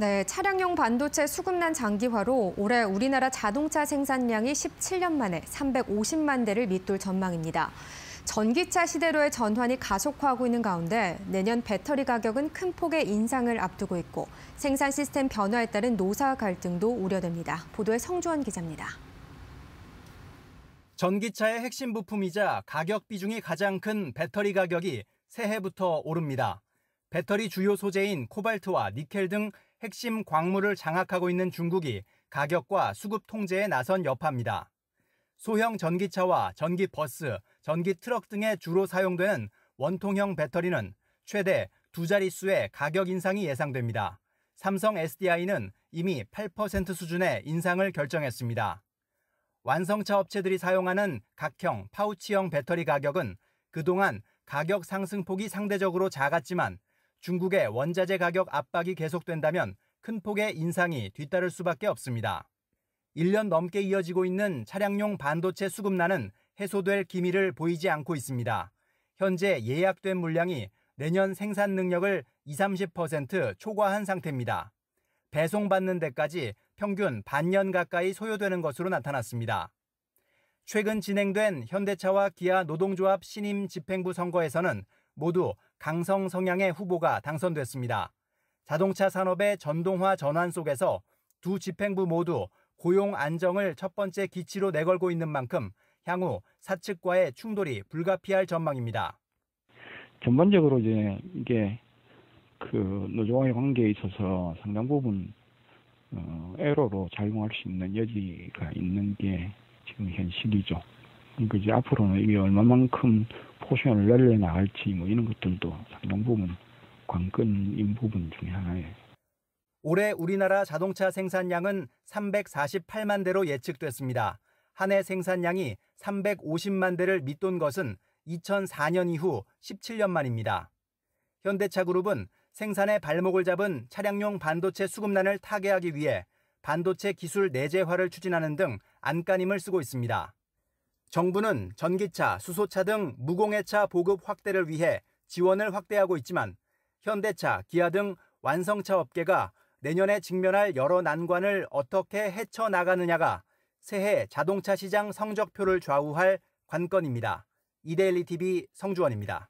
네, 차량용 반도체 수급난 장기화로 올해 우리나라 자동차 생산량이 17년 만에 350만 대를 밑돌 전망입니다. 전기차 시대로의 전환이 가속화하고 있는 가운데 내년 배터리 가격은 큰 폭의 인상을 앞두고 있고 생산 시스템 변화에 따른 노사 갈등도 우려됩니다. 보도에 성주원 기자입니다. 전기차의 핵심 부품이자 가격 비중이 가장 큰 배터리 가격이 새해부터 오릅니다. 배터리 주요 소재인 코발트와 니켈 등 핵심 광물을 장악하고 있는 중국이 가격과 수급 통제에 나선 여파입니다. 소형 전기차와 전기버스, 전기트럭 등에 주로 사용되는 원통형 배터리는 최대 두 자릿수의 가격 인상이 예상됩니다. 삼성 SDI는 이미 8% 수준의 인상을 결정했습니다. 완성차 업체들이 사용하는 각형 파우치형 배터리 가격은 그동안 가격 상승폭이 상대적으로 작았지만 중국의 원자재 가격 압박이 계속된다면 큰 폭의 인상이 뒤따를 수밖에 없습니다. 1년 넘게 이어지고 있는 차량용 반도체 수급난은 해소될 기미를 보이지 않고 있습니다. 현재 예약된 물량이 내년 생산 능력을 20, 30% 초과한 상태입니다. 배송받는 데까지 평균 반년 가까이 소요되는 것으로 나타났습니다. 최근 진행된 현대차와 기아 노동조합 신임 집행부 선거에서는 모두 강성 성향의 후보가 당선됐습니다. 자동차 산업의 전동화 전환 속에서 두 집행부 모두 고용 안정을 첫 번째 기치로 내걸고 있는 만큼 향후 사측과의 충돌이 불가피할 전망입니다. 전반적으로 이제 이게 그 노조와의 관계에 있어서 상당 부분 어, 에러로 작용할 수 있는 여지가 있는 게 지금 현실이죠. 그러니까 이제 앞으로는 이게 얼마만큼 포션을 열려 나갈지 뭐 이런 것들도 상당 부분 관건인 부분 중에 하나예요. 올해 우리나라 자동차 생산량은 348만 대로 예측됐습니다. 한해 생산량이 350만 대를 밑돈 것은 2004년 이후 17년 만입니다. 현대차그룹은 생산의 발목을 잡은 차량용 반도체 수급난을 타개하기 위해 반도체 기술 내재화를 추진하는 등 안간힘을 쓰고 있습니다. 정부는 전기차, 수소차 등 무공해차 보급 확대를 위해 지원을 확대하고 있지만 현대차, 기아 등 완성차 업계가 내년에 직면할 여러 난관을 어떻게 헤쳐나가느냐가 새해 자동차 시장 성적표를 좌우할 관건입니다. 이데일리 TV 성주원입니다.